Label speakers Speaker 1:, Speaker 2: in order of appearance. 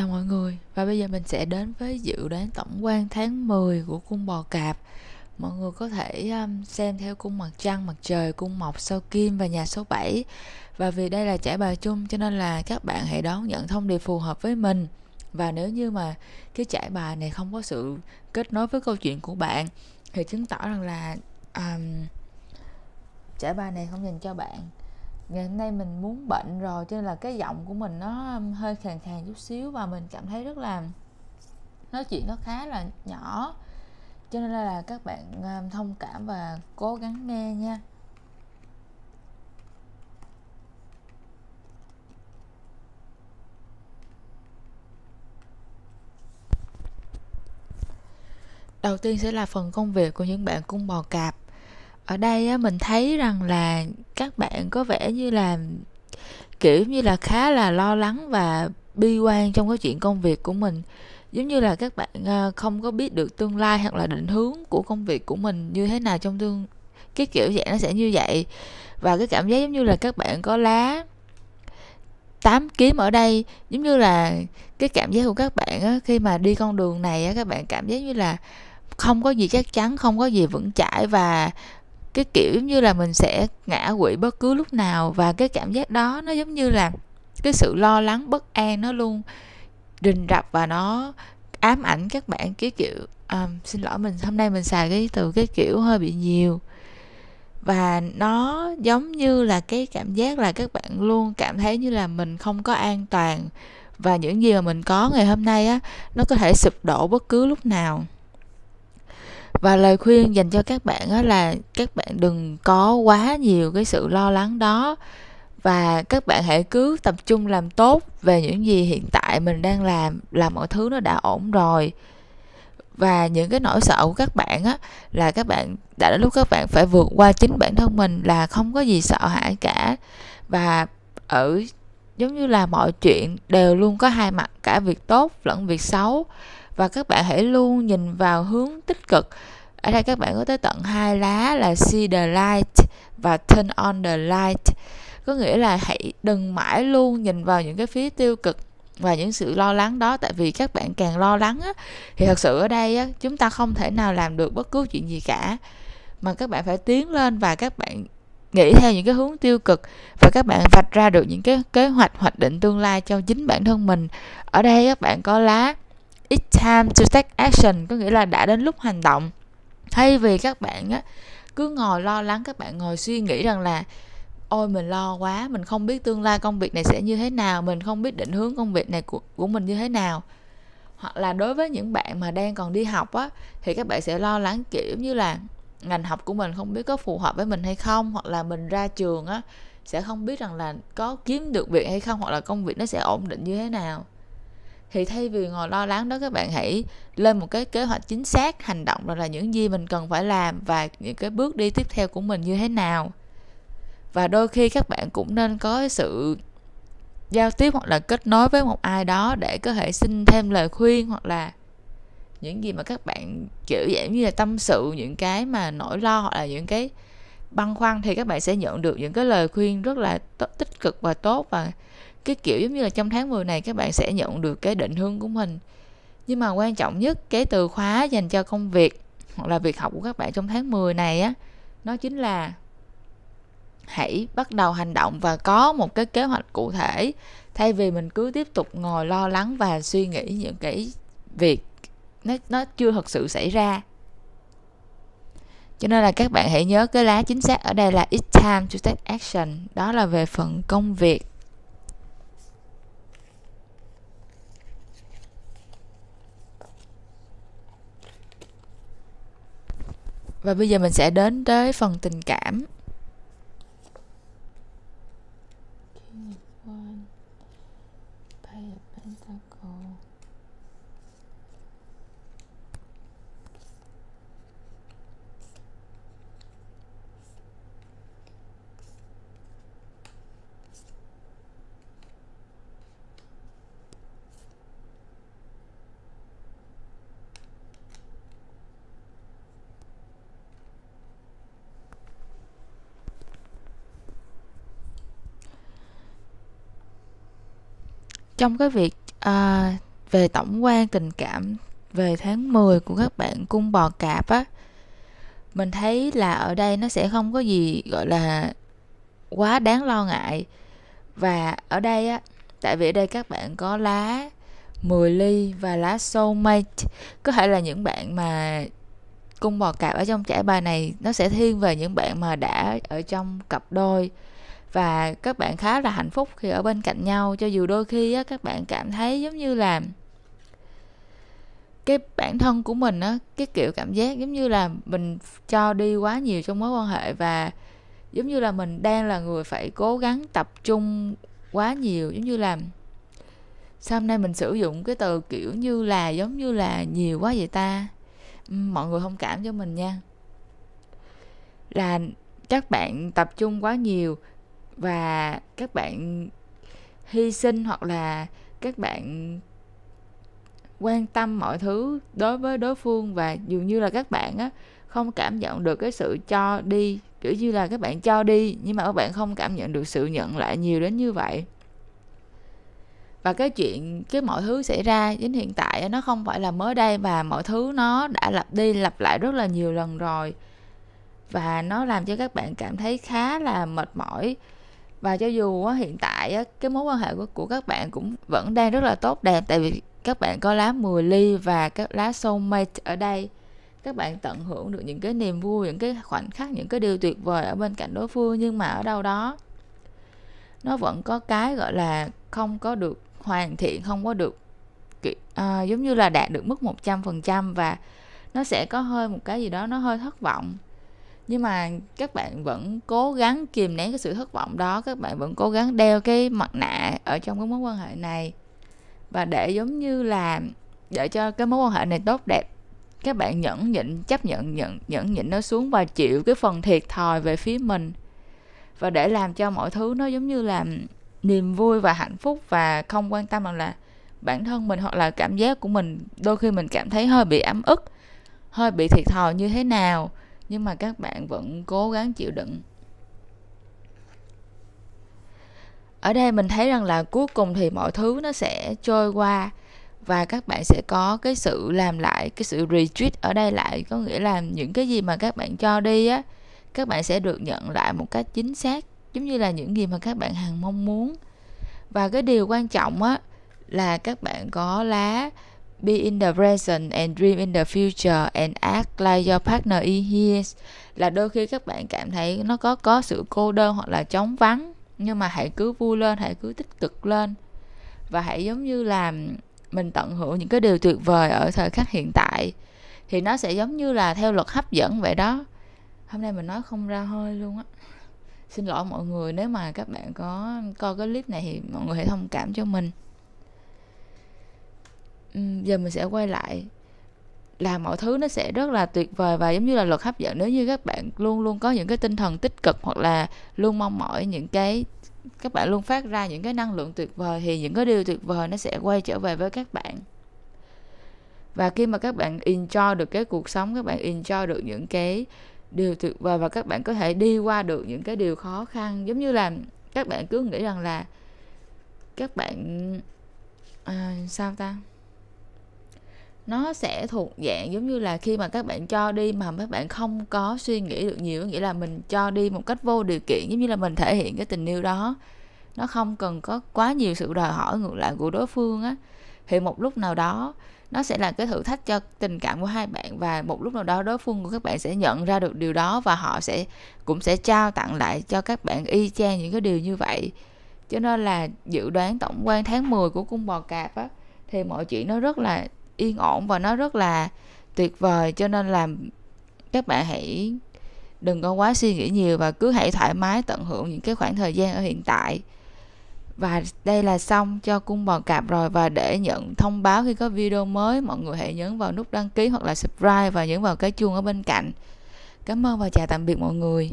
Speaker 1: chào mọi người và bây giờ mình sẽ đến với dự đoán tổng quan tháng 10 của cung bò cạp mọi người có thể um, xem theo cung mặt trăng mặt trời cung mộc sao kim và nhà số 7 và vì đây là trải bài chung cho nên là các bạn hãy đón nhận thông điệp phù hợp với mình và nếu như mà cái trải bài này không có sự kết nối với câu chuyện của bạn thì chứng tỏ rằng là um, trải bài này không dành cho bạn ngày hôm nay mình muốn bệnh rồi cho nên là cái giọng của mình nó um, hơi khàn khàn chút xíu và mình cảm thấy rất là nói chuyện nó khá là nhỏ cho nên là các bạn um, thông cảm và cố gắng nghe nha đầu tiên sẽ là phần công việc của những bạn cung bò cạp ở đây á, mình thấy rằng là các bạn có vẻ như là kiểu như là khá là lo lắng và bi quan trong cái chuyện công việc của mình giống như là các bạn ờ, không có biết được tương lai hoặc là định hướng của công việc của mình như thế nào trong tương cái kiểu dạng nó sẽ như vậy và cái cảm giác giống như là các bạn có lá tám kiếm ở đây giống như là cái cảm giác của các bạn á, khi mà đi con đường này á, các bạn cảm giác như là không có gì chắc chắn không có gì vững chãi và cái kiểu như là mình sẽ ngã quỵ bất cứ lúc nào và cái cảm giác đó nó giống như là cái sự lo lắng bất an nó luôn rình rập và nó ám ảnh các bạn cái kiểu à, xin lỗi mình hôm nay mình xài cái từ cái kiểu hơi bị nhiều và nó giống như là cái cảm giác là các bạn luôn cảm thấy như là mình không có an toàn và những gì mà mình có ngày hôm nay á nó có thể sụp đổ bất cứ lúc nào và lời khuyên dành cho các bạn đó là các bạn đừng có quá nhiều cái sự lo lắng đó và các bạn hãy cứ tập trung làm tốt về những gì hiện tại mình đang làm là mọi thứ nó đã ổn rồi và những cái nỗi sợ của các bạn á là các bạn đã đến lúc các bạn phải vượt qua chính bản thân mình là không có gì sợ hãi cả và ở giống như là mọi chuyện đều luôn có hai mặt cả việc tốt lẫn việc xấu và các bạn hãy luôn nhìn vào hướng tích cực ở đây các bạn có tới tận hai lá là see the light và turn on the light có nghĩa là hãy đừng mãi luôn nhìn vào những cái phía tiêu cực và những sự lo lắng đó tại vì các bạn càng lo lắng á, thì thật sự ở đây á, chúng ta không thể nào làm được bất cứ chuyện gì cả mà các bạn phải tiến lên và các bạn nghĩ theo những cái hướng tiêu cực và các bạn vạch ra được những cái kế hoạch hoạch định tương lai cho chính bản thân mình ở đây các bạn có lá it's time to take action có nghĩa là đã đến lúc hành động thay vì các bạn á, cứ ngồi lo lắng các bạn ngồi suy nghĩ rằng là ôi mình lo quá mình không biết tương lai công việc này sẽ như thế nào mình không biết định hướng công việc này của, của mình như thế nào hoặc là đối với những bạn mà đang còn đi học á thì các bạn sẽ lo lắng kiểu như là ngành học của mình không biết có phù hợp với mình hay không hoặc là mình ra trường á sẽ không biết rằng là có kiếm được việc hay không hoặc là công việc nó sẽ ổn định như thế nào thì thay vì ngồi lo lắng đó các bạn hãy lên một cái kế hoạch chính xác hành động rồi là những gì mình cần phải làm và những cái bước đi tiếp theo của mình như thế nào và đôi khi các bạn cũng nên có sự giao tiếp hoặc là kết nối với một ai đó để có thể xin thêm lời khuyên hoặc là những gì mà các bạn kiểu dạng như là tâm sự những cái mà nỗi lo hoặc là những cái băn khoăn thì các bạn sẽ nhận được những cái lời khuyên rất là t- tích cực và tốt và cái kiểu giống như là trong tháng 10 này các bạn sẽ nhận được cái định hướng của mình nhưng mà quan trọng nhất cái từ khóa dành cho công việc hoặc là việc học của các bạn trong tháng 10 này á nó chính là hãy bắt đầu hành động và có một cái kế hoạch cụ thể thay vì mình cứ tiếp tục ngồi lo lắng và suy nghĩ những cái việc nó nó chưa thật sự xảy ra cho nên là các bạn hãy nhớ cái lá chính xác ở đây là it's time to take action đó là về phần công việc và bây giờ mình sẽ đến tới phần tình cảm trong cái việc à, về tổng quan tình cảm về tháng 10 của các bạn cung bò cạp á mình thấy là ở đây nó sẽ không có gì gọi là quá đáng lo ngại và ở đây á tại vì ở đây các bạn có lá 10 ly và lá soulmate có thể là những bạn mà cung bò cạp ở trong trải bài này nó sẽ thiên về những bạn mà đã ở trong cặp đôi và các bạn khá là hạnh phúc khi ở bên cạnh nhau cho dù đôi khi á, các bạn cảm thấy giống như là cái bản thân của mình á cái kiểu cảm giác giống như là mình cho đi quá nhiều trong mối quan hệ và giống như là mình đang là người phải cố gắng tập trung quá nhiều giống như là sao hôm nay mình sử dụng cái từ kiểu như là giống như là nhiều quá vậy ta mọi người thông cảm cho mình nha là các bạn tập trung quá nhiều và các bạn hy sinh hoặc là các bạn quan tâm mọi thứ đối với đối phương và dường như là các bạn á không cảm nhận được cái sự cho đi kiểu như là các bạn cho đi nhưng mà các bạn không cảm nhận được sự nhận lại nhiều đến như vậy và cái chuyện cái mọi thứ xảy ra đến hiện tại nó không phải là mới đây và mọi thứ nó đã lặp đi lặp lại rất là nhiều lần rồi và nó làm cho các bạn cảm thấy khá là mệt mỏi và cho dù hiện tại cái mối quan hệ của, của các bạn cũng vẫn đang rất là tốt đẹp tại vì các bạn có lá 10 ly và các lá soulmate ở đây các bạn tận hưởng được những cái niềm vui những cái khoảnh khắc những cái điều tuyệt vời ở bên cạnh đối phương nhưng mà ở đâu đó nó vẫn có cái gọi là không có được hoàn thiện không có được à, giống như là đạt được mức 100% và nó sẽ có hơi một cái gì đó nó hơi thất vọng nhưng mà các bạn vẫn cố gắng kìm nén cái sự thất vọng đó các bạn vẫn cố gắng đeo cái mặt nạ ở trong cái mối quan hệ này và để giống như là để cho cái mối quan hệ này tốt đẹp các bạn nhẫn nhịn chấp nhận nhẫn nhẫn nhịn nó xuống và chịu cái phần thiệt thòi về phía mình và để làm cho mọi thứ nó giống như là niềm vui và hạnh phúc và không quan tâm rằng là bản thân mình hoặc là cảm giác của mình đôi khi mình cảm thấy hơi bị ấm ức hơi bị thiệt thòi như thế nào nhưng mà các bạn vẫn cố gắng chịu đựng ở đây mình thấy rằng là cuối cùng thì mọi thứ nó sẽ trôi qua và các bạn sẽ có cái sự làm lại cái sự retreat ở đây lại có nghĩa là những cái gì mà các bạn cho đi á các bạn sẽ được nhận lại một cách chính xác giống như là những gì mà các bạn hằng mong muốn và cái điều quan trọng á là các bạn có lá Be in the present and dream in the future and act like your partner is here là đôi khi các bạn cảm thấy nó có có sự cô đơn hoặc là chóng vắng nhưng mà hãy cứ vui lên hãy cứ tích cực lên và hãy giống như là mình tận hưởng những cái điều tuyệt vời ở thời khắc hiện tại thì nó sẽ giống như là theo luật hấp dẫn vậy đó hôm nay mình nói không ra hơi luôn á xin lỗi mọi người nếu mà các bạn có coi cái clip này thì mọi người hãy thông cảm cho mình Ừ, giờ mình sẽ quay lại là mọi thứ nó sẽ rất là tuyệt vời và giống như là luật hấp dẫn nếu như các bạn luôn luôn có những cái tinh thần tích cực hoặc là luôn mong mỏi những cái các bạn luôn phát ra những cái năng lượng tuyệt vời thì những cái điều tuyệt vời nó sẽ quay trở về với các bạn và khi mà các bạn enjoy được cái cuộc sống các bạn enjoy được những cái điều tuyệt vời và các bạn có thể đi qua được những cái điều khó khăn giống như là các bạn cứ nghĩ rằng là các bạn à, sao ta nó sẽ thuộc dạng giống như là khi mà các bạn cho đi mà các bạn không có suy nghĩ được nhiều nghĩa là mình cho đi một cách vô điều kiện giống như là mình thể hiện cái tình yêu đó nó không cần có quá nhiều sự đòi hỏi ngược lại của đối phương á thì một lúc nào đó nó sẽ là cái thử thách cho tình cảm của hai bạn và một lúc nào đó đối phương của các bạn sẽ nhận ra được điều đó và họ sẽ cũng sẽ trao tặng lại cho các bạn y chang những cái điều như vậy cho nên là dự đoán tổng quan tháng 10 của cung bò cạp á thì mọi chuyện nó rất là yên ổn và nó rất là tuyệt vời cho nên là các bạn hãy đừng có quá suy nghĩ nhiều và cứ hãy thoải mái tận hưởng những cái khoảng thời gian ở hiện tại và đây là xong cho cung bò cạp rồi và để nhận thông báo khi có video mới mọi người hãy nhấn vào nút đăng ký hoặc là subscribe và nhấn vào cái chuông ở bên cạnh cảm ơn và chào tạm biệt mọi người